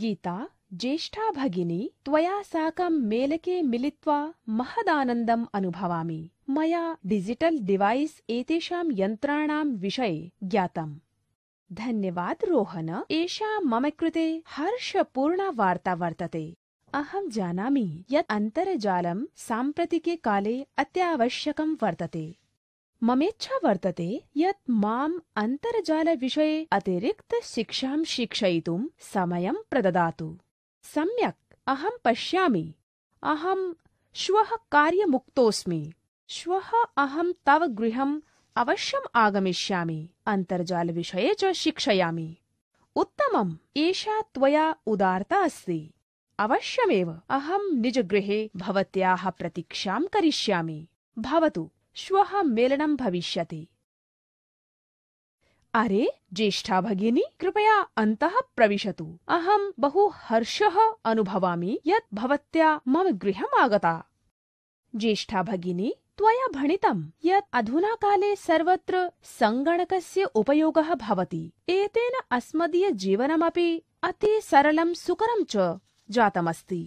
गीता ज्येष्ठा भगिनी त्वया साकं मेलके मिलित्वा महदानन्दम् अनुभवामि मया डिजिटल डिवाइस एतेषां यन्त्राणां विषये ज्ञातम् धन्यवाद रोहन एषा मम कृते हर्षपूर्णा वार्ता वर्तते अहं जानामि यत् अन्तर्जालं साम्प्रतिके काले अत्यावश्यकं वर्तते ममेच्छा वर्तते यत् माम् अन्तर्जालविषये अतिरिक्तशिक्षां शिक्षयितुं समयं प्रददातु सम्यक् अहं पश्यामि अहं श्वः कार्यमुक्तोऽस्मि श्वः अहं तव गृहम् अवश्यम् आगमिष्यामि अन्तर्जालविषये च शिक्षयामि उत्तमम् एषा त्वया उदारता अस्ति अवश्यमेव अहं निजगृहे भवत्याः प्रतीक्षां करिष्यामि भवतु श्वः मेलनं भविष्यति अरे ज्येष्ठा भगिनी कृपया अन्तः प्रविशतु अहं बहु हर्षः अनुभवामि यत् भवत्या मम गृहम् आगता ज्येष्ठा भगिनी त्वया भणितं यत् अधुना काले सर्वत्र सङ्गणकस्य उपयोगः भवति एतेन अस्मदीयजीवनमपि अति सरलं सुकरं च जातमस्ति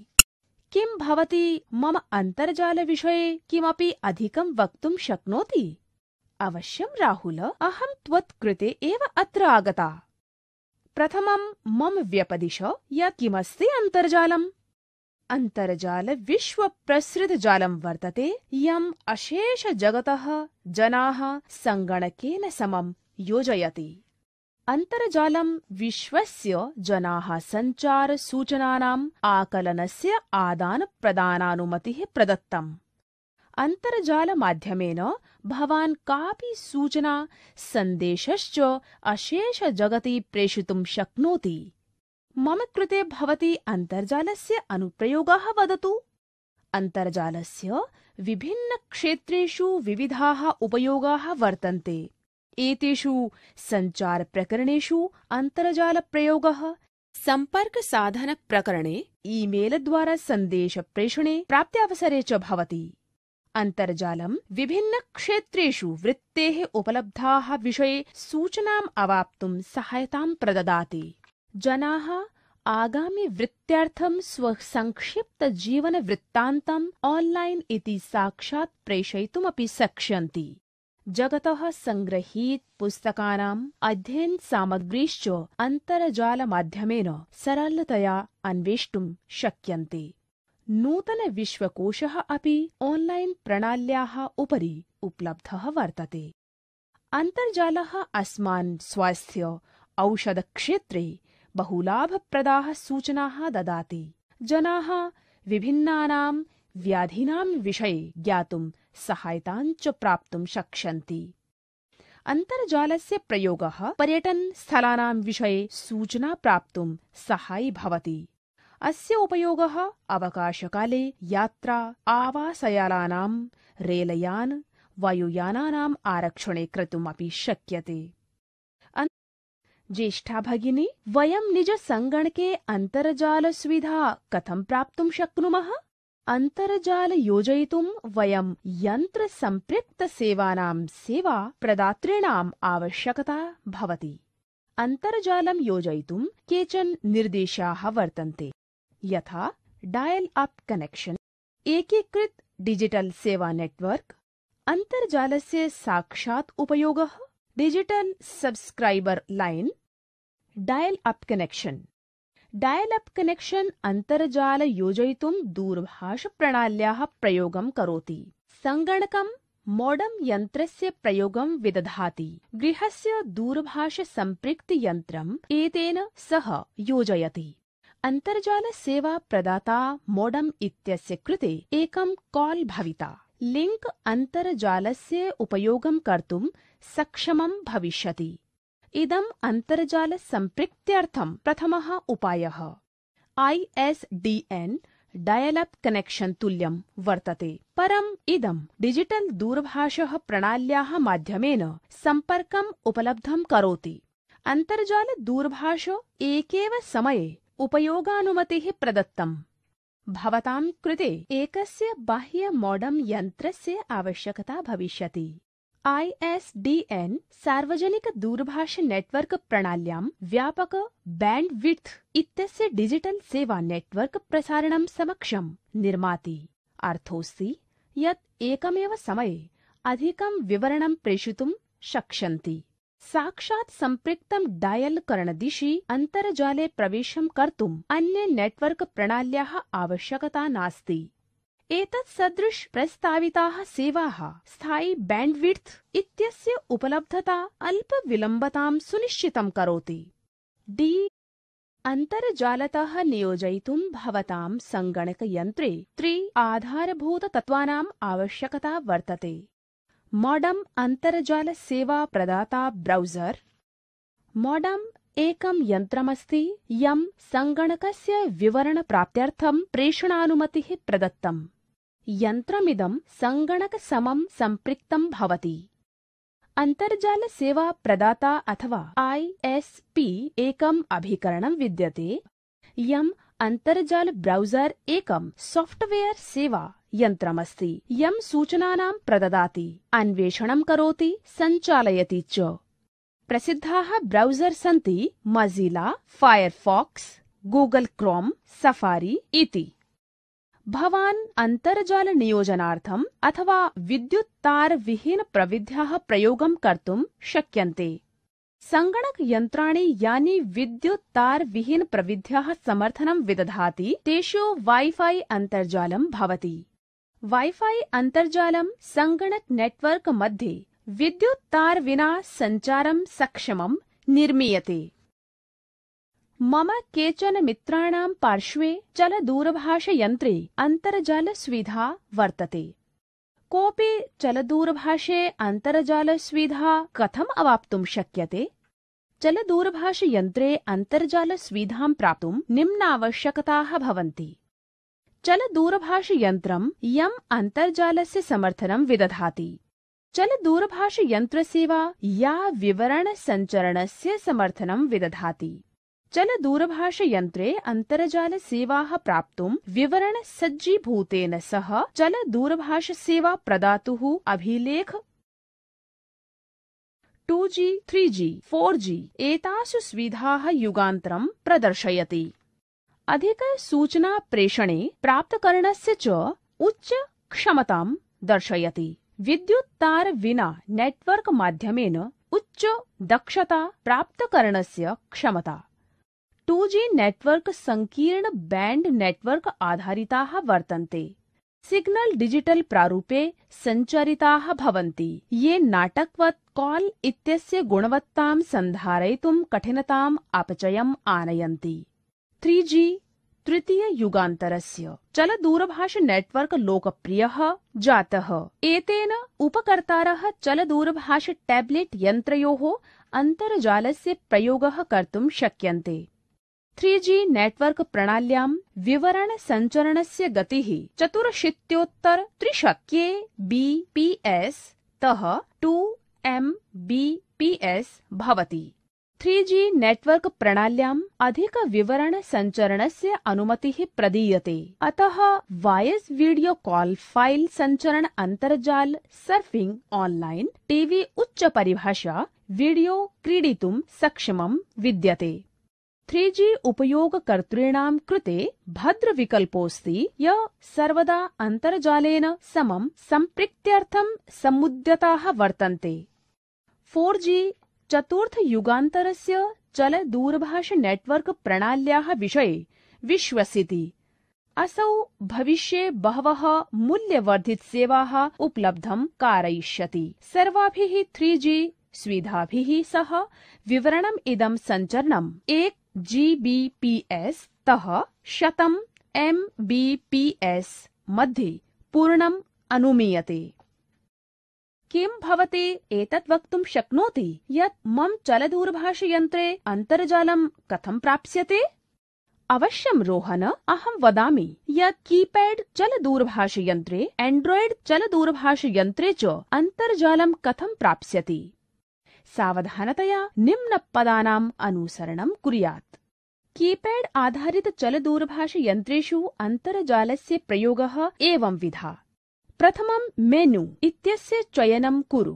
किं भवती मम अन्तर्जालविषये किमपि अधिकं वक्तुं शक्नोति अवश्यं राहुल अहं त्वत्कृते एव अत्र आगता प्रथमं मम व्यपदिश यत् किमस्ति अन्तर्जालम् अन्तर्जालविश्वप्रसृतजालं वर्तते यम् अशेषजगतः जनाः सङ्गणकेन समं योजयति अन्तर्जालं विश्वस्य जनाः सञ्चार सूचनानाम् आकलनस्य आदानप्रदानानुमतिः प्रदत्तम् अन्तर्जालमाध्यमेन भवान् कापि सूचना सन्देशश्च अशेषजगति प्रेषितुं शक्नोति मम कृते भवती अन्तर्जालस्य अनुप्रयोगः वदतु अन्तर्जालस्य विभिन्नक्षेत्रेषु विविधाः उपयोगाः वर्तन्ते एतेषु सञ्चारप्रकरणेषु अन्तर्जालप्रयोगः सम्पर्कसाधनप्रकरणे ईमेलद्वारा सन्देशप्रेषणे प्राप्त्यावसरे च भवति अन्तर्जालम् विभिन्नक्षेत्रेषु वृत्तेः उपलब्धाः विषये सूचनाम् अवाप्तुम् सहायताम् प्रददाति जनाः आगामिवृत्त्यर्थं स्वसङ्क्षिप्तजीवनवृत्तान्तम् आन्लैन् इति साक्षात् प्रेषयितुमपि शक्ष्यन्ति जगतः सङ्गृहीत पुस्तकानाम् अध्ययनसामग्रीश्च अन्तर्जालमाध्यमेन सरलतया अन्वेष्टुं शक्यन्ते नूतनविश्वकोशः अपि आन्लैन् प्रणाल्याः उपरि उपलब्धः वर्तते अन्तर्जालः अस्मान् स्वास्थ्य औषधक्षेत्रे बहुलाभप्रदाः सूचना ददाति जनाः विभिन्ना व्याधीना विषय ज्ञातुं सहायतां च प्राप्तुं शक्ष्यन्ति अन्तर्जालस्य प्रयोगः पर्यटनस्थलानां विषये सूचना प्राप्तुं सहायी भवति अस्य उपयोगः अवकाशकाले यात्रा आवासयानां रेलयान वायुयानानाम् आरक्षणे कर्तुमपि शक्यते ज्येष्ठा भगिनी वयं निजसङ्गणके अन्तर्जालसुविधा कथं प्राप्तुं शक्नुमः अन्तर्जाल योजयितुं वयं यन्त्रसम्पृक्तसेवानां सेवा प्रदातॄणाम् आवश्यकता भवति अन्तर्जालं योजयितुं केचन निर्देशाः वर्तन्ते यथा डायल अप् कनेक्शन् एकीकृत डिजिटल सेवा नेटवर्क अन्तर्जालस्य साक्षात् उपयोगः digital subscriber line dial up connection dial up connection अन्तर्जाल योजयितुं प्रणाल्याः प्रयोगं करोति सङ्गणकं मोडम यन्त्रस्य प्रयोगं विदधाति गृहस्य दूरभाष सम्पृक्ति यन्त्रम् एतेन सह योजयति अन्तर्जाल सेवा प्रदाता मॉडम इत्यस्य कृते एकं कॉल भविता लिंक अन्तर्जालस्य उपयोगं कर्तुं सक्षमं भविष्यति इदम् अन्तर्जालसम्पृक्त्यर्थं प्रथमः उपायः I S D an डयलप् connection तुल्यं वर्तते परम् इदं डिजिटल् दूरभाषः प्रणाल्याः माध्यमेन सम्पर्कम् उपलब्धं करोति अन्तर्जालदूरभाष एकेव समये उपयोगानुमतिः प्रदत्तम् भवतां कृते एकस्य बाह्य मोडम् यन्त्रस्य आवश्यकता भविष्यति ಐಎಸ್ಡಿಎನ್ सार्वजनिक दूरभाष नेटवर्क प्रणाल्यां व्यापक बैंडविड्थ इत्यस्य डिजिटल सेवा नेटवर्क प्रसारणं समक्षम निर्माति अर्थोऽस्ति यत् एकमेव समये अधिकं विवरणं प्रेषितुं शक्ष्यन्ति साक्षात् सम्पृक्तं डायल करणदिशि अन्तर्जाले प्रवेशं कर्तुम् अन्य नेटवर्क प्रणाल्याः आवश्यकता नास्ति एतत्सदृश प्रस्ताविताः सेवाः स्थायि बेण्ड्विड्थ् इत्यस्य उपलब्धता अल्पविलम्बतां सुनिश्चितं करोति डी अन्तर्जालतः नियोजयितुं भवतां सङ्गणकयन्त्रे त्रि आधारभूततत्त्वानाम् आवश्यकता वर्तते मॉडम अन्तर्जालसेवा प्रदाता ब्राउज़र् मॉडम एकं यन्त्रमस्ति यं सङ्गणकस्य विवरणप्राप्त्यर्थं प्रेषणानुमतिः प्रदत्तम् यन्त्रमिदं सङ्गणकसमं सम्पृक्तं भवति अन्तर्जालसेवाप्रदाता अथवा ऐ एस् पि एकम् अभिकरणं विद्यते यम् अन्तर्जाल ब्रौसर् एकं साफ्ट्वेयर सेवा यन्त्रमस्ति यं सूचनानां प्रददाति अन्वेषणं करोति सञ्चालयति च प्रसिद्धाः ब्रौसर् सन्ति Mozilla Firefox Google Chrome Safari इति भवान् अन्तर्जालनियोजनार्थम् अथवा विद्युत्तारविहीनप्रविध्याः प्रयोगं कर्तुं शक्यन्ते सङ्गणकयन्त्राणि यानि विद्युत्तारविहीनप्रविध्याः समर्थनं विदधाति तेषु वैफै अन्तर्जालं भवति वैफै अन्तर्जालं सङ्गणक नेटवर्क मध्ये विद्युत्तार विना सञ्चारं सक्षमं निर्मीयते मम केचन मित्राणां पार्श्वे चलदूरभाषयन्त्रे अन्तर्जालसुविधा वर्तते कोऽपि चलदूरभाषे अन्तर्जालसुविधा कथम् अवाप्तुं शक्यते चलदूरभाषयन्त्रे अन्तर्जालसुविधां प्राप्तुं निम्नावश्यकताः भवन्ति चलदूरभाषयन्त्रं यम् अन्तर्जालस्य समर्थनं विदधाति चलदूरभाषयन्त्रसेवा या विवरणसञ्चरणस्य समर्थनं विदधाति चलदूरभाषयन्त्रे अन्तर्जालसेवाः प्राप्तुं विवरण सज्जीभूतेन सह चलदूरभाषसेवा प्रदातुः अभिलेख two G three G four G एतासु सुविधाः युगा प्रदर्शयति अधिक सूचना प्रेषणे प्राप्तकरणस्य च उच्च क्षमता दर्शयति विद्युत् तार विना नेटवर्क माध्यमेन उच्च दक्षता प्राप्तकरणस्य क्षमता टू जी नेटवर्क संकीर्ण बैंड नेटवर्क आधारिता वर्तन्ते सिग्नल डिजिटल प्रारूपे संचरिता भवन्ति ये नाटकवत् कॉल इत्यस्य गुणवत्ताम सन्धारयितुं कठिनताम अपचयम् आनयन्ति 3G तृतीय युगान्तरस्य चलदूरभाष नेटवर्क लोकप्रियः जातः एतेन उपकर्तारः चलदूरभाष टैबलेट यन्त्रयोः अन्तर्जालस्य प्रयोगः कर्तुं शक्यन्ते थ्री जी नेटवर्क प्रणाल्यां विवरण से गतिः चतुरशीत्योत्तर त्रिशत के बी पी एस तः two M B P S भवति थ्री जी नेटवर्क प्रणाल्याम् अधिक विवरण सञ्चरणस्य अनुमतिः प्रदीयते अतः वॉयस वीडियो कॉल फाइल संचरण अन्तर्जाल सर्फिंग ऑनलाइन टीवी उच्च परिभाषा वीडियो क्रीडितुं सक्षमं विद्यते थ्री जी उपयोगकर्तॄणाम् कृते विकल्पोस्ति य सर्वदा अन्तर्जालेन समं सम्पृक्त्यर्थं समुद्यताः वर्तन्ते फोर् जी चतुर्थयुगान्तरस्य चलदूरभाष नेटवर्क प्रणाल्याः विषये विश्वसिति असौ भविष्ये बहवः मूल्यवर्धितसेवाः उपलब्धं कारयिष्यति सर्वाभिः थ्री जी सुविधाभिः सह विवरणम् इदम सञ्चरणम् एक जी बी पी जीबीपीएस तः शतम् एमबीपीएस मध्ये पूर्णम् अनुमीयते किं भवते एतत् वक्तुं शक्नोति यत् मम चलदूरभाषयन्त्रे अन्तर्जालं कथं प्राप्स्यते अवश्यं रोहन अहं वदामि यत् कीपैड चलदूरभाषयन्त्रे एण्ड्रॉयड चलदूरभाषयन्त्रे च अन्तर्जालं कथं प्राप्स्यति सावधानतया निम्नपदानाम् अनुसरणं कुर्यात् कीपैड् आधारित चलदूरभाषयन्त्रेषु अन्तर्जालस्य प्रयोगः एवंविधा प्रथमं मेनू इत्यस्य चयनं कुरु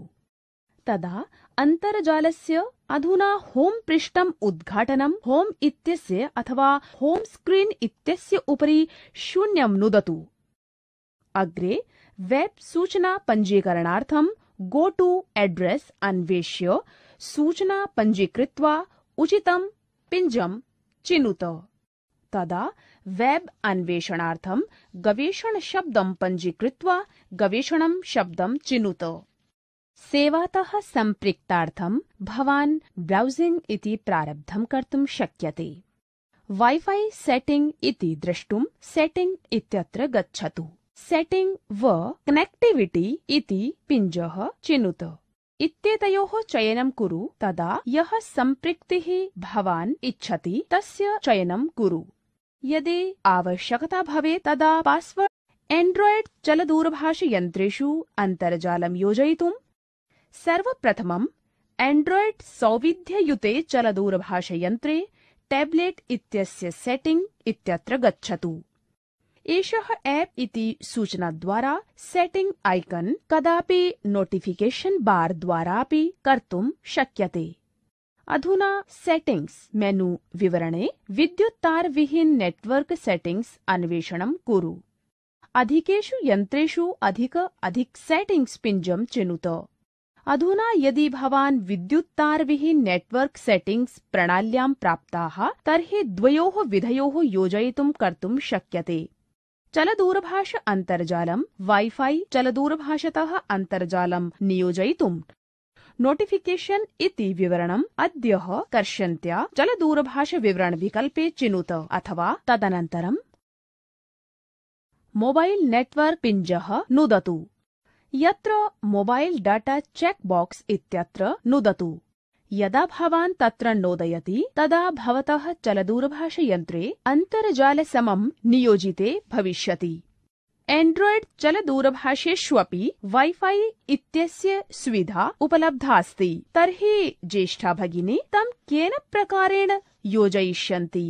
तदा अन्तर्जालस्य अधुना होम पृष्ठम् उद्घाटनं होम इत्यस्य अथवा होम स्क्रीन इत्यस्य उपरि शून्यं नुदतु अग्रे वेब सूचना पञ्जीकरणार्थं गो टू एड्रेस अन्वेष्य सूचना पंजीकृत उचितं पिंजम चिनुत तदा वेब अन्वेषणार्थं गवेषणशब्दं पंजीकृत गवेषणं शब्दं चिनुत सेवातः सम्पृक्तार्थं भवान ब्राउजिंग इति प्रारब्धं कर्तुं शक्यते वाईफाई सेटिंग इति द्रष्टुं सेटिंग इत्यत्र गच्छतु सेटिंग व कनेक्टिविटी इति पिंज चिनुत इत्येतयोः चयनं कुरु तदा यः सम्पृक्तिः भवान् इच्छति तस्य चयनं कुरु यदि आवश्यकता भवेत् तदा पास्वर्ड् एण्ड्रायिड् चलदूरभाषयन्त्रेषु अन्तर्जालं योजयितुं सर्वप्रथमम् एण्ड्रायिड् सौविध्ययुते चलदूरभाषयन्त्रे टैबलेट इत्यस्य सेटिंग इत्यत्र गच्छतु एषः ऐप् इति सूचना द्वारा सेटिंग आइकन कदापि नोटिफिकेशन बार द्वारा द्वारापि कर्तुं शक्यते अधुना सेटिंग्स मेनू विवरणे विहीन नेटवर्क सेटिंग्स अन्वेषणं कुरु अधिकेषु यन्त्रेषु अधिक अधिक सेटिंग्स पिञ्जं चिनुत अधुना यदि भवान् विद्युत्तारविहीन नेटवर्क सेटिंग्स प्रणाल्यां प्राप्ताः तर्हि द्वयोः विधयोः योजयितुं कर्तुं शक्यते चलदूरभाष अन्तर्जालं वाईफाई चलदूरभाषतः अन्तर्जालं नियोजयितुम् नोटिफिकेशन इति विवरणम् अद्य कर्षन्त्या दूरभाष विवरण विकल्पे चिनुत अथवा तदनन्तरम् मोबाइल नेटवर्क पिंज नुदतु यत्र मोबाइल डाटा चेक बॉक्स इत्यत्र नुदतु यदा भवान् तत्र नोदयति तदा भवतः चलदूरभाषयन्त्रे अन्तर्जालसमं नियोजिते भविष्यति एण्ड्रोयड् चलदूरभाषेष्वपि वैफाई इत्यस्य सुविधा उपलब्धास्ति तर्हि ज्येष्ठा भगिनी तं केन प्रकारेण योजयिष्यन्ति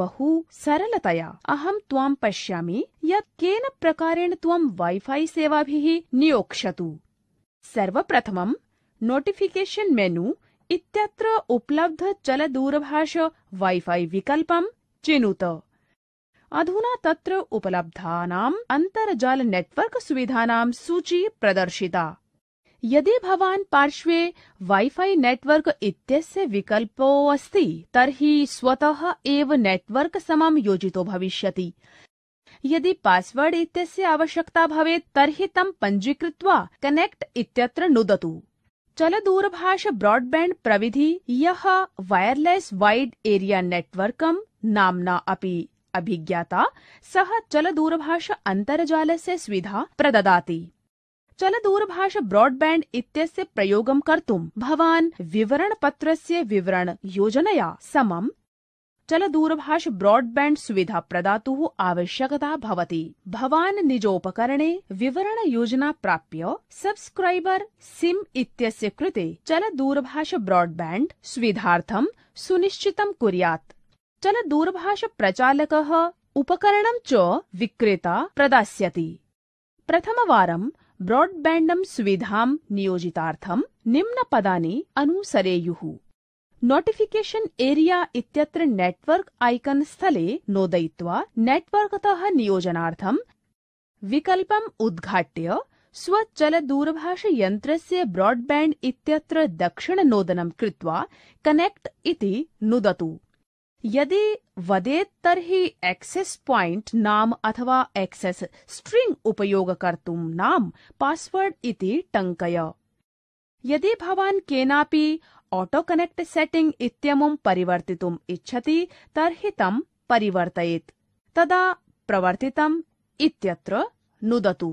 बहु सरलतया अहं त्वां पश्यामि यत् केन प्रकारेण त्वं वैफाई सेवाभिः नियोक्षतु सर्वप्रथमं नोटिफिकेशन मेनु इत्यत्र उपलब्ध चलदूरभाष वाईफाई विकल्पं चिनुत अधुना तत्र उपलब्धानाम् अन्तर्जाल नेटवर्क सुविधानां सूची प्रदर्शिता यदि भवान् पार्श्वे वाईफाई नेटवर्क इत्यस्य विकल्पो अस्ति तर्हि स्वतः एव नेटवर्क समं योजितो भविष्यति यदि पासवर्ड इत्यस्य आवश्यकता भवेत् तर्हि तं पञ्जीकृत्वा कनेक्ट इत्यत्र नुदतु चलदूरभाष ब्रॉडबैंड प्रविधि यह वायरलेस वाइड एरिया नेटवर्क नामना अपि अभिज्ञाता सः चलदूरभाष अन्तर्जालस्य सुविधा प्रददाति चलदूरभाष ब्रॉडबैंड इत्यस्य प्रयोगं कर्तुं भवान् विवरणपत्रस्य विवरण योजनया समं चल दूरभाष ब्रॉडबैंड सुविधा प्रदातुः आवश्यकता भवति निजोपकरणे विवरण योजना प्राप्य सब्सक्राइबर सिम इत्यस्य कृते ब्रॉडबैंड सुविधा सुनिश्चित सुनिश्चितं कुर्यात् दूरभाष प्रचालक उपकरणं च विक्रेता प्रदास्यति प्रथमवारं ब्रॉडबैण्डं सुविधां नियोजितार्थं निम्नपदानि अनुसरेयुः नोटिफिकेशन एरिया इत्यत्र नेटवर्क आइकन स्थले नोदयित्वा नेटवर्कतः नियोजनार्थं विकल्पम् उद्घाट्य स्वचलदूरभाषयन्त्रस्य ब्रॉडबैंड इत्यत्र दक्षिणनोदनं कृत्वा कनेक्ट इति नुदतु यदि वदेत् तर्हि एक्सेस् पॉइंट नाम अथवा एक्सेस् स्ट्रिंग उपयोगकर्तुं नाम पासवर्ड इति टङ्कय यदि भवान् केनापि ऑटो कनेक्ट सेटिंग इत्यमुं परिवर्तितुम् इच्छति तर्हि तं परिवर्तयेत् तदा प्रवर्तितम् इत्यत्र नुदतु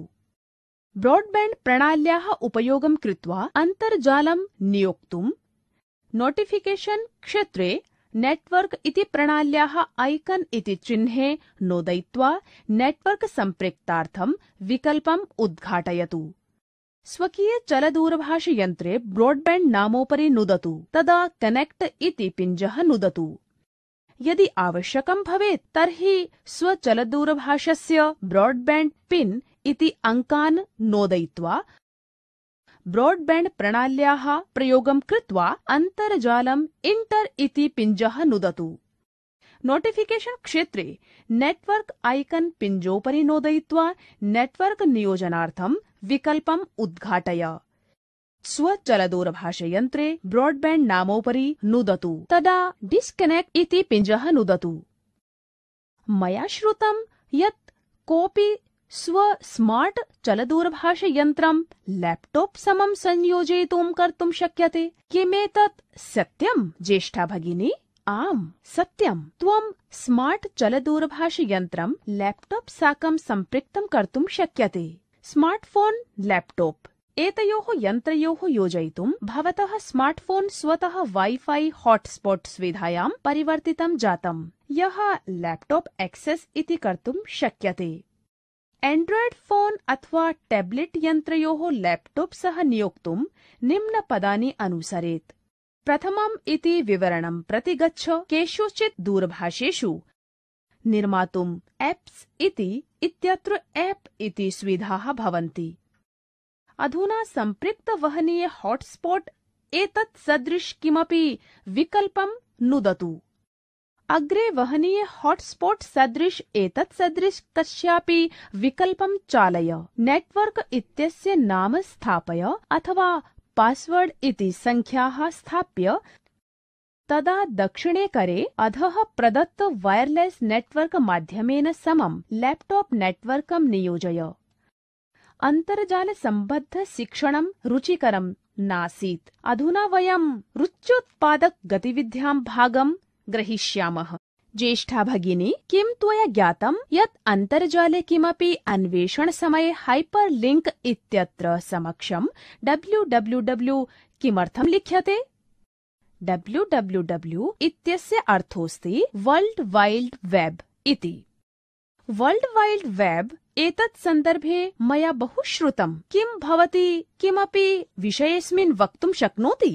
ब्रॉडबैंड प्रणाल्याः उपयोगं कृत्वा अन्तर्जालं नियोक्तुं नोटिफिकेशन् क्षेत्रे नेटवर्क इति प्रणाल्याः आइकन इति चिह्ने नोदयित्वा नेटवर्क सम्पृक्तार्थं विकल्पम् उद्घाटयतु स्वकीये चलदूरभाषयन्त्रे ब्रॉडबैंड नामोपरि नुदतु तदा कनेक्ट इति पिञ्जः नुदतु यदि आवश्यकं भवेत् तर्हि स्वचलदूरभाषस्य ब्रोडबैण्ड पिन् इति अङ्कान् नोदयित्वा ब्रोडबैण्ड प्रणाल्याः प्रयोगं कृत्वा अन्तर्जालम् इण्टर् इति पिञ्जः नुदतु नोटिफिकेशन क्षेत्रे नेटवर्क आइकन पिंजोपरी नोदयित्वा नेटवर्क नियोजनार्थं विकल्पम् उद्घाटय स्वचलदूरभाषयन्त्रे ब्रॉडबैंड नामोपरि नुदतु तदा डिस्कनेक्ट इति पिञ्जः नुदतु मया श्रुतं यत् कोऽपि स्व चलदूरभाषयन्त्रं लैपटॉप समं संयोजयितुं कर्तुं शक्यते किमेतत् सत्यं ज्येष्ठा भगिनी आम् सत्यं त्वं स्मार्ट् चलदूरभाषयन्त्रं लैपटॉप साकं सम्पृक्तं कर्तुं शक्यते स्मार्टफोन लैपटॉप एतयोः यन्त्रयोः योजयितुं भवतः स्मार्टफोन् स्वतः वाईफाई हॉटस्पॉट सुविधायां परिवर्तितं जातम् यः लैपटॉप एक्सेस इति कर्तुं शक्यते एण्ड्रॉयड् फोन् अथवा टैब्लेट् यन्त्रयोः लैपटॉप सह नियोक्तुं निम्नपदानि अनुसरेत् प्रथमम् इति विवरणं प्रति गच्छ केषुचित् दूरभाषेषु निर्मातुम् एप्स् इति इत्यत्र एप इति सुविधाः भवन्ति अधुना सम्पृक्त वहनीय हॉटस्पॉट एतत् सदृश किमपि विकल्पं नुदतु अग्रे वहनीय हॉटस्पॉट सदृश एतत् सदृश कस्यापि विकल्पं चालय नेटवर्क इत्यस्य नाम स्थापय अथवा पासवर्ड इति सङ्ख्याः स्थाप्य तदा दक्षिणे करे अधः प्रदत्त वायरलेस नेटवर्क माध्यमेन समं लैपटॉप नेटवर्कम नियोजय अन्तर्जालसम्बद्ध शिक्षणं रुचिकरं नासीत् अधुना वयं रुच्योत्पादक गतिविध्यां भागं ग्रहीष्यामः ज्येष्ठा भगिनी किं त्वया ज्ञातं यत् अन्तर्जाले किमपि अन्वेषणसमये हाइपरलिंक इत्यत्र समक्षं डब्ल्यू डब्ल्यू डब्ल्यू किमर्थं लिख्यते डब्ल्यू डब्ल्यू डब्ल्यू इत्यस्य अर्थोऽस्ति वर्ल्ड वैल्ड् वेब इति वर्ल्ड वैल्ड् वेब एतत् सन्दर्भे मया बहु श्रुतम् किम् भवति किमपि विषयेऽस्मिन् वक्तुम् शक्नोति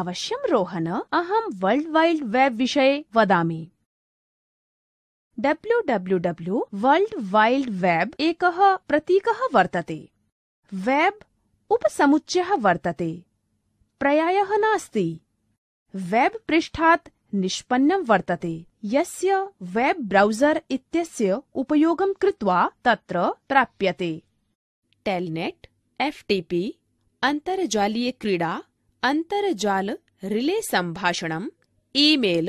अवश्यम् रोहन अहम् वर्ल्ड वाइल्ड वेब विषये वदामि W W W world wide web एकः प्रतीकः वर्तते वेब उपसमुच्चयः वर्तते प्रयायः नास्ति वेब पृष्ठात् निष्पन्नं वर्तते यस्य वेब ब्राउजर इत्यस्य उपयोगं कृत्वा तत्र प्राप्यते टेलनेट टेल्नेट् एफ्टीपी क्रीडा अन्तर्जाल रिले सम्भाषणम् ईमेल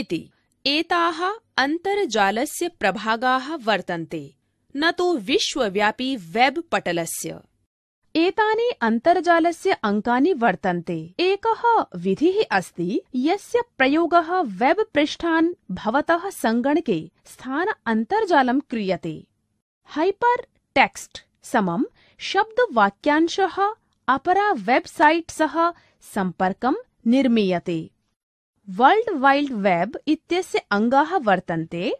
इति एताः अन्तर्जालस्य प्रभागाः वर्तन्ते न तु विश्वव्यापी वेब पटलस्य एतानि अन्तर्जालस्य अङ्कानि वर्तन्ते एकः विधिः अस्ति यस्य प्रयोगः वेब् पृष्ठान् भवतः सङ्गणके स्थान अन्तर्जालम् क्रियते हैपर् टेक्स्ट् समं शब्दवाक्यांशः अपरा वेब्सैट् सह सम्पर्कम् निर्मीयते वर्ल्ड् वैल्ड् वेब् इत्यस्य अङ्गाः वर्तन्ते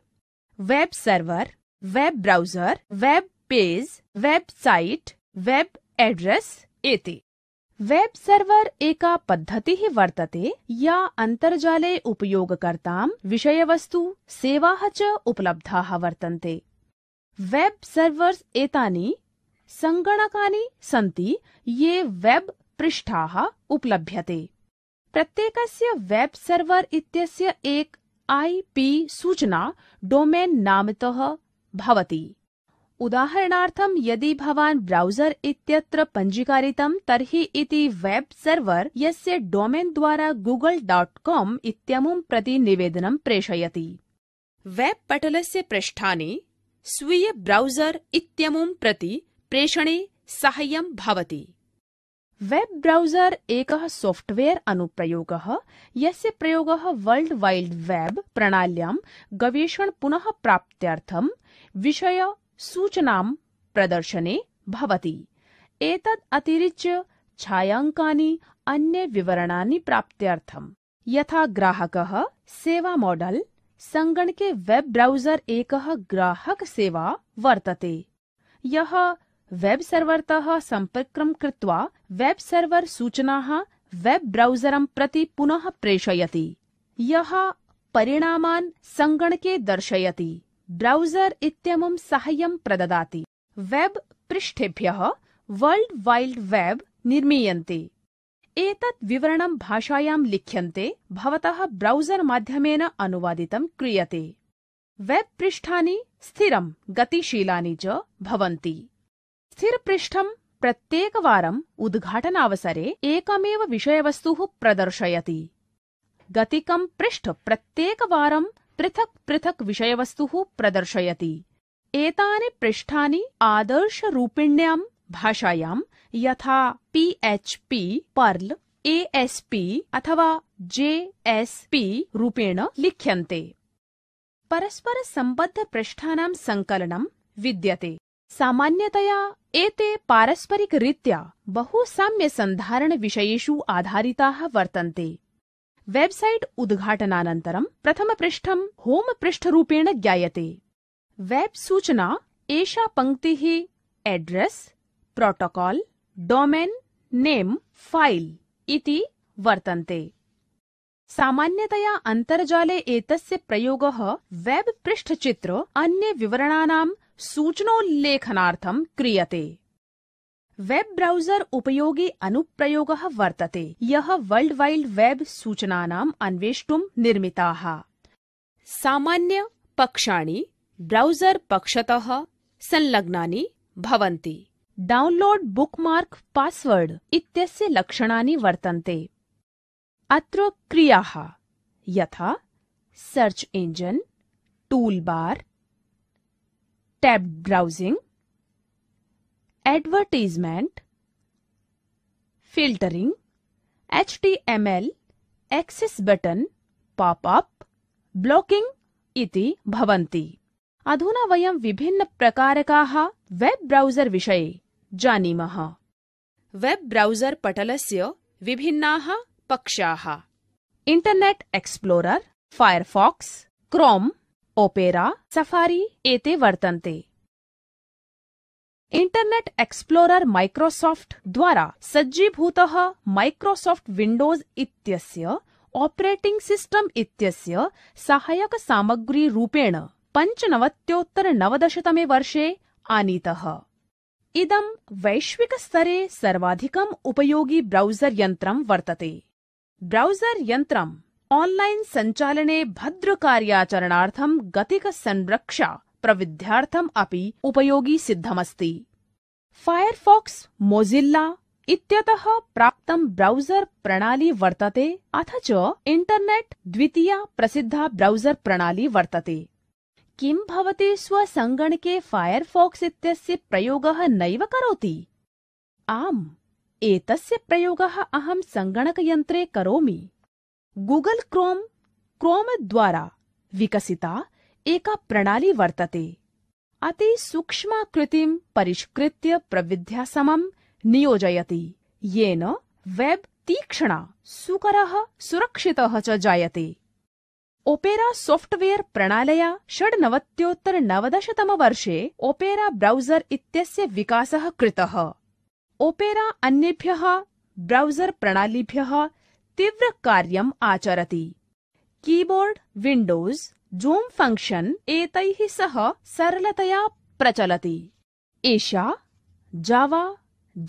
web server web browser web page website web address एति वेब सर्वर एका पद्धति ही वर्तते या अन्तर्जाले उपयोगकर्तां विषयवस्तु सेवा च उपलब्धा वर्तन्ते वेब सर्वर्स एतानि संगणकानि सन्ति ये वेब पृष्ठाः उपलभ्यते प्रत्येकस्य वेब सर्वर इत्यस्य एक आईपी सूचना डोमेन नामतः भवति उदाहरणार्थं यदि भवान् ब्राउजर इत्यत्र पञ्जीकारितं तर्हि इति वेब सर्वर यस्य डोमेन द्वारा गूगल डॉट कॉम इत्यमुं प्रति निवेदनं प्रेषयति वेब् पटलस्य पृष्ठानि स्वीय ब्राउजर इत्यमुं प्रति प्रेषणे साहाय्यं भवति वेब ब्राउजर एकः सॉफ्टवेयर अनुप्रयोगः यस्य प्रयोगः वर्ल्ड वैड् वेब प्रणाल्यां गवेषण पुनः प्राप्त्यर्थं विषय सूचनां प्रदर्शने भवति एतद् अतिरिच्य छायाङ्कानि अन्य विवरणानि प्राप्त्यर्थम् यथा ग्राहकः सेवा मॉडल सङ्गणके वेब ब्राउजर एकः ग्राहक सेवा वर्तते यः वेब सर्वरतः सम्पर्कं कृत्वा वेब सर्वर सूचनाः वेब ब्राउजरं प्रति पुनः प्रेषयति यः परिणामान् सङ्गणके दर्शयति ब्राउजर इत्यमुं साहाय्यं प्रददाति वेब पृष्ठेभ्यः वर्ल्ड वैल्ड् वेब निर्मीयन्ते एतत् विवरणं भाषायां लिख्यन्ते भवतः ब्राउजर माध्यमेन अनुवादितं क्रियते वेब पृष्ठानि स्थिरं गतिशीलानि च भवन्ति स्थिरपृष्ठं प्रत्येकवारम् उद्घाटनावसरे एकमेव विषयवस्तुः प्रदर्शयति गतिकं पृष्ठ प्रत्येकवारं पृथक् पृथक् विषयवस्तुः प्रदर्शयति एतानि पृष्ठानि आदर्शरूपिण्याम् भाषायाम् यथा पी पर्ल एएसपी अथवा जेएसपी रूपेण लिख्यन्ते परस्पर सम्बद्ध पृष्ठानां सङ्कलनं विद्यते सामान्यतया एते पारस्परिकरीत्या बहु साम्यसन्धारणविषयेषु आधारिताः वर्तन्ते वेबसाइट उद्घाटनानन्तरं प्रथमपृष्ठं होम पृष्ठरूपेण ज्ञायते वेब सूचना एषा पङ्क्तिः address protocol domain name file इति वर्तन्ते सामान्यतया अन्तर्जाले एतस्य प्रयोगः वेब पृष्ठचित्र अन्य विवरणानां सूचनोल्लेखनार्थं क्रियते वेब ब्राउजर उपयोगे अनुप्रयोग वर्तते यः वर्ल्ड् वैड् वेब् सूचनानाम् अन्वेष्टुम् निर्मिताः सामान्य पक्षाणि ब्राउजर पक्षत संलग्ना डाउनलोड बुकमार्क पासवर्ड इत्यस्य लक्षणानि वर्तन्ते अत्र क्रियाः यथा search engine tool bar tab browsing H T M L access button popup blocking इति भवन्ति अधुना वयं विभिन्नप्रकारकाः वेब् विषय विषये जानीमः वेब् ब्रौसर् पटलस्य विभिन्नाः पक्षाः Internet Explorer Firefox Chrome Opera Safari एते वर्तन्ते इंटरनेट एक्सप्लोरर माइक्रोसॉफ्ट द्वारा सज्जीभूत माइक्रोसॉफ्ट विंडोज इत्यस्य ऑपरेटिंग सिस्टम इत्यस्य सहायक सामग्री रूपेण पञ्चनवत्योत्तर नवदशतमे वर्षे आनीतः इदं स्तरे सर्वाधिकम् उपयोगी ब्राउजर यंत्र वर्तते ब्राउजर यन्त्रम् ऑनलाइन सञ्चालने भद्रकार्याचरणार्थं गतिकसंरक्षा प्रविध्यार्थम अपि उपयोगी सिद्धमस्ति फायरफॉक्स मोजिल्ला इत्यतः प्राप्तं ब्राउजर प्रणाली वर्तते अथ च इंटरनेट द्वितीया प्रसिद्धा ब्राउजर प्रणाली वर्तते किं भवती स्वसङ्गणके फायरफॉक्स इत्यस्य प्रयोगः नैव करोति आम् एतस्य प्रयोगः अहं सङ्गणकयन्त्रे करोमि गूगल क्रोम क्रोम द्वारा विकसिता एका प्रणाली वर्तते अति कृतिम परिष्कृत्य प्रविध्या समम नियोजयति येन वेब तीक्ष्णा सुकरः सुरक्षितः च जायते ओपेरा सॉफ्टवेयर प्रणालया षड्नवत्योत्तर वर्षे ओपेरा ब्राउजर इत्यस्य विकासः कृतः ओपेरा अन्येभ्यः ब्राउजर प्रणालीभ्यः तीव्रकार्यम् आचरति कीबोर्ड विंडोज जूम फंक्शन एतैः सह सरलतया प्रचलति एषा जावा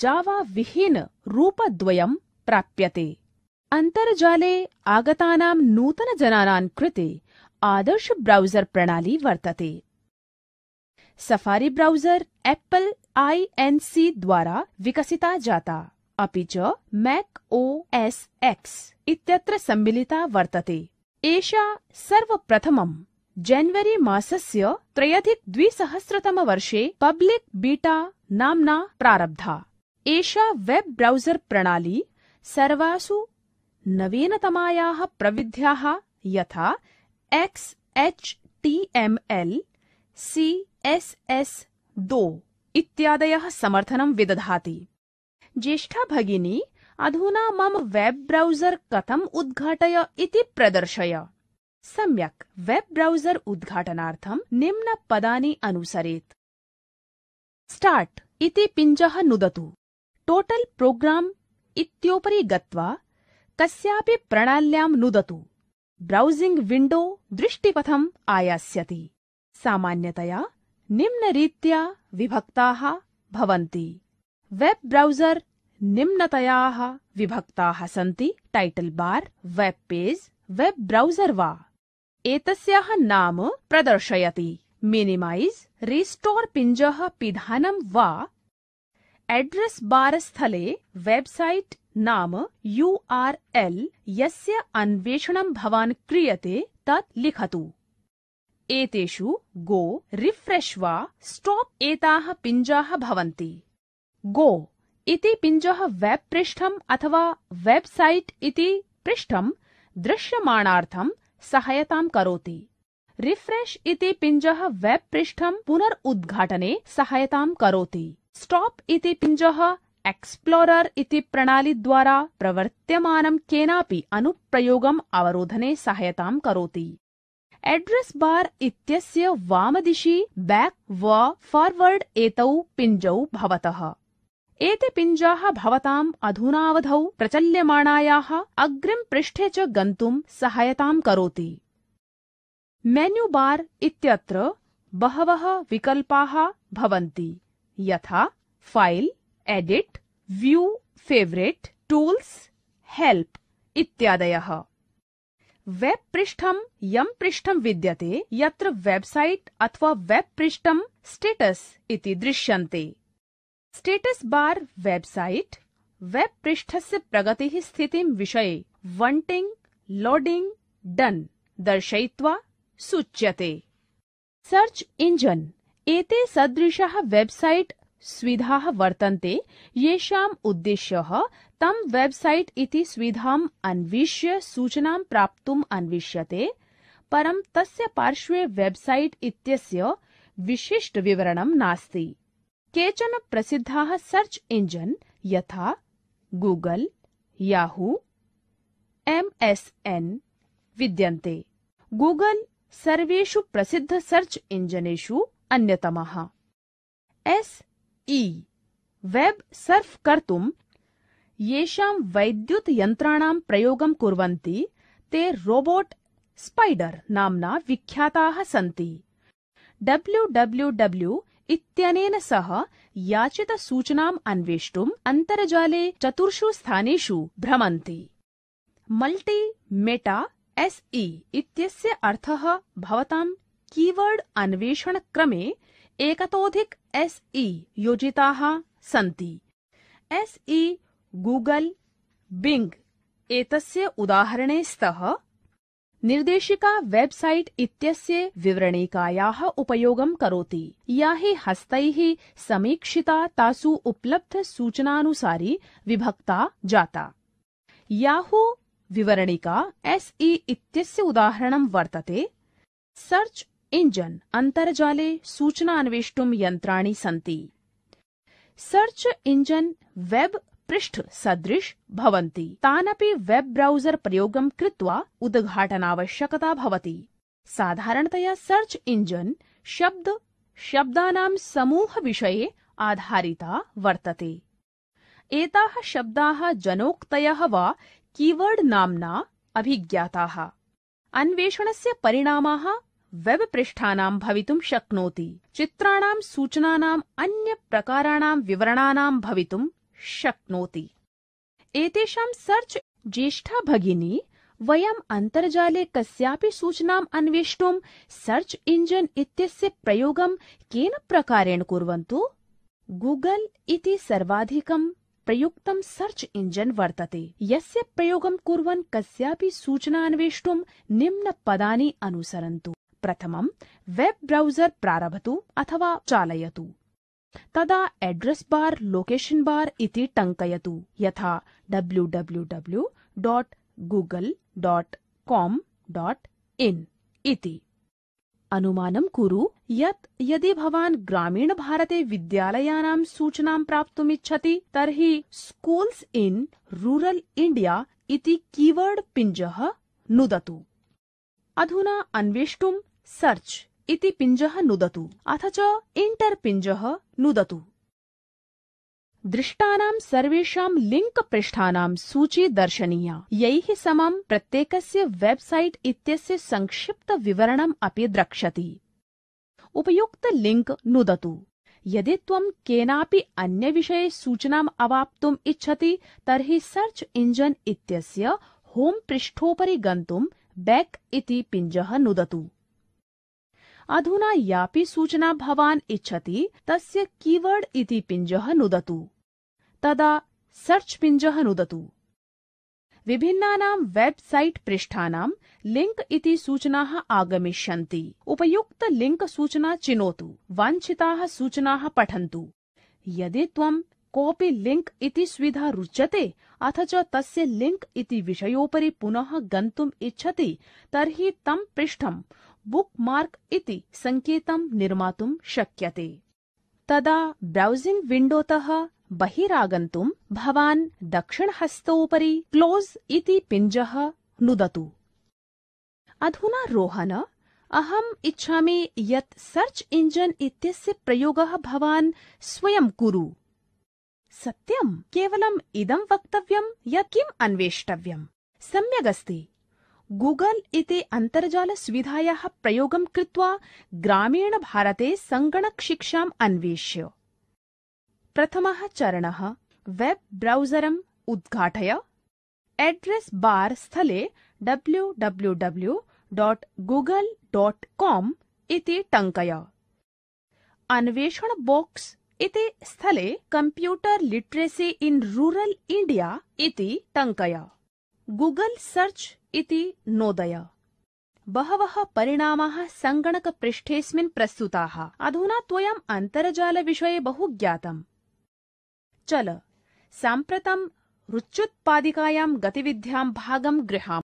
जावा विहीन रूपद्वयं प्राप्यते अन्तर्जाले आगतानां नूतनजनानां कृते आदर्श ब्राउजर प्रणाली वर्तते Safari browser Apple I N C द्वारा विकसिता जाता अपि च मैक ओ एस एक्स इत्यत्र सम्मिलिता वर्तते एषा सर्वप्रथमम् जनवरी मासस्य त्रयधिक द्विसहस्रतम वर्षे पब्लिक बीटा नामना प्रारब्धा एषा वेब ब्राउजर प्रणाली सर्वासु नवीनतमायाः प्रविध्याः यथा X H T M L C S S दो इत्यादयः समर्थनं विदधाति ज्येष्ठा भगिनी अधुना मम वेब ब्राउजर कथम उद्घाटय इति प्रदर्शय सम्यक् वेब् ब्रौसर् उद्घाटनार्थं पदानि अनुसरेत् स्टार्ट इति पिञ्जः नुदतु टोटल प्रोग्राम इत्योपरि गत्वा कस्यापि प्रणाल्यां नुदतु ब्राउजिंग विंडो दृष्टिपथम् आयास्यति सामान्यतया निम्नरीत्या विभक्ताः भवन्ति वेब ब्राउजर निम्नतयाः विभक्ता सी title bar web page web browser वा नाम प्रदर्शयति मिनिमैस् रिस्टोर् पिंज पिधानम वा एड्रेस् बार् स्थले वेबसाइट नाम यू आर् एल् यस्य अन्वेषणं क्रियते तत् लिखतु एतेषु गो रिफ्रेश वा स्टॉप एताः पिञ्जाः भवन्ति गो इति पिञ्जः वेब् पृष्ठम् अथवा वेब्सैट् इति पृष्ठं दृश्यमाणार्थं सहायतां करोति रिफ्रेश् इति पिञ्जः वेब् पृष्ठं पुनरुद्घाटने सहायतां करोति स्टाप् इति पिञ्जः एक्स्प्लोरर् इति प्रणालीद्वारा प्रवर्त्यमानं केनापि अनुप्रयोगम् अवरोधने सहायतां करोति एड्रेस् बार् इत्यस्य वामदिशि बैक व फॉरवर्ड एतौ पिञ्जौ भवतः एते पिञ्जाः भवताम् अधुनावधौ प्रचल्यमाणायाः अग्रिम पृष्ठे च गन्तुम् सहायताम् करोति मेन्यू बार इत्यत्र बहवः विकल्पाः भवन्ति यथा file edit view favourite tools help इत्यादयः वेब पृष्ठम् यम् पृष्ठम् विद्यते यत्र वेबसाइट अथवा वेब पृष्ठम् स्टेटस इति दृश्यन्ते स्टेटस् बार् वेब्सैट् वेब् पृष्ठस्य प्रगति स्थिति विषय वंटिंग लोडिंग डन दर्शयित्वा सूच्यते सर्च इंजन एते सदृशाः वेबसाइट स्विधाः वर्तन्ते येषाम् उद्देश्यः तं वेबसाइट इति सुविधाम् अन्विष्य सूचनां प्राप्तुम् अन्विष्यते परं तस्य पार्श्वे वेबसाइट इत्यस्य विशिष्टविवरणं नास्ति केचन प्रसिद्धाः सर्च इंजन यथा गूगल याहू एन विद्यन्ते गूगल सर्वेषु प्रसिद्ध सर्च इञ्जनेषु अन्यतमः एस ई वेब सर्फ कर्तुं येषां वैद्युतयन्त्राणां प्रयोगं कुर्वन्ति ते रोबोट स्पाइडर नामना विख्याताः सन्ति डब्ल्यू डब्ल्यू डब्ल्यू इत्यनेन सह याचित सूचनाम् अन्वेष्टुम् अन्तर्जाले चतुर्षु स्थानेषु भ्रमन्ति मल्टि मेटा ई इत्यस्य अर्थः भवताम् कीवर्ड अन्वेषण क्रमे एकतोऽधिक ई योजिताः सन्ति ई गूगल बिंग एतस्य उदाहरणे स्तः निर्देशिका वेबसाइट इत्यस्य विवरणिकायाः उपयोगं करोति या हि हस्तैः समीक्षिता तासु उपलब्ध सूचनानुसारी विभक्ता जाता याहू विवरणिका एसई इत्यस्य उदाहरणं वर्तते सर्च इंजन अन्तर्जाले सूचना अन्वेष्टुं यन्त्राणि सन्ति सर्च इंजन वेब पृष्ठ सदृश भवन्ति तानपि वेब ब्राउजर प्रयोगं कृत्वा उद्घाटनावश्यकता भवति साधारणतया सर्च इंजन शब्द शब्दानां समूह विषये आधारिता वर्तते एताः शब्दाः जनोक्तयः वा कीवर्ड नाम्ना अभिज्ञाताः अन्वेषणस्य परिणामाः वेब पृष्ठानां भवितुं शक्नोति चित्राणां सूचनानां अन्य प्रकाराणां विवरणानां भवितुं शक्नोति एतेषां सर्च् ज्येष्ठा भगिनी वयम् अन्तर्जाले कस्यापि सूचनाम् अन्वेष्टुं सर्च इञ्जिन् इत्यस्य प्रयोगं केन प्रकारेण कुर्वन्तु गूगल् इति सर्वाधिकं प्रयुक्तं सर्च् इञ्जिन् वर्तते यस्य प्रयोगं कुर्वन् कस्यापि सूचना अन्वेष्टुं निम्नपदानि अनुसरन्तु प्रथमं वेब् ब्राउज़र् प्रारभतु अथवा चालयतु तदा एड्रेस बार लोकेशन बार इति टङ्कयतु यथा W W W dot Google dot com dot in इति अनुमानं कुरु यत् यदि भवान् ग्रामीणभारते विद्यालयानां सूचनां प्राप्तुमिच्छति तर्हि स्कूल्स् इन् रूरल् इण्डिया इति कीवर्ड् पिञ्जः नुदतु अधुना अन्वेष्टुं सर्च् इति पिञ्जः नुदतु अथ च इण्टर् पिञ्जः नुदतु दृष्टानां सर्वेषां लिङ्क् पृष्ठानां सूची दर्शनीया यैः समं प्रत्येकस्य वेब्सैट् इत्यस्य संक्षिप्त संक्षिप्तविवरणम् अपि द्रक्ष्यति उपयुक्त लिङ्क् नुदतु यदि त्वं केनापि अन्यविषये सूचनाम् अवाप्तुम् इच्छति तर्हि सर्च् इञ्जन् इत्यस्य होम् पृष्ठोपरि गन्तुं बैक इति पिञ्जः नुदतु अधुना यापि सूचना भवान इच्छति तस्य कीवर्ड इति पिञ्जः नुदतु तदा सर्च पिञ्जः नुदतु विभिन्नानां वेबसाइट पृष्ठानां लिंक इति सूचनाः आगमिष्यन्ति उपयुक्त लिंक सूचना चिनोतु वाञ्छिताः सूचनाः पठन्तु यदि त्वं कोऽपि लिंक इति सुविधा रुच्यते अथ च तस्य लिंक इति विषयोपरि पुनः गन्तुम् इच्छति तर्हि तं पृष्ठम् बुकमार्क इति सङ्केतं निर्मातुं शक्यते तदा ब्रौसिंग् विण्डोतः बहिरागन्तुं भवान् दक्षिणहस्तोपरि क्लोज इति पिञ्जः नुदतु अधुना रोहन अहम् इच्छामि यत् सर्च इंजन इत्यस्य प्रयोगः भवान् स्वयं कुरु सत्यं केवलम् इदं वक्तव्यं यत् किम् अन्वेष्टव्यम् सम्यगस्ति गूगल इति अन्तर्जालसुविधायाः प्रयोगं कृत्वा संगणक सङ्गणकशिक्षाम् अन्वेष्य प्रथमः चरणः वेब् ब्रौसरम् उद्घाटय एड्रेस् बार् स्थले W W W dot Google dot com इति टङ्कय अन्वेषण बॉक्स इति स्थले computer literacy in rural India इति टङ्कय गूगल सर्च इति नोदय बहवः परिणामाः सङ्गणकपृष्ठेऽस्मिन् प्रस्तुताः अधुना त्वयम् अन्तर्जालविषये बहु ज्ञातम् चल साम्प्रतं रुच्युत्पादिकायां गतिविध्यां भागं गृहाम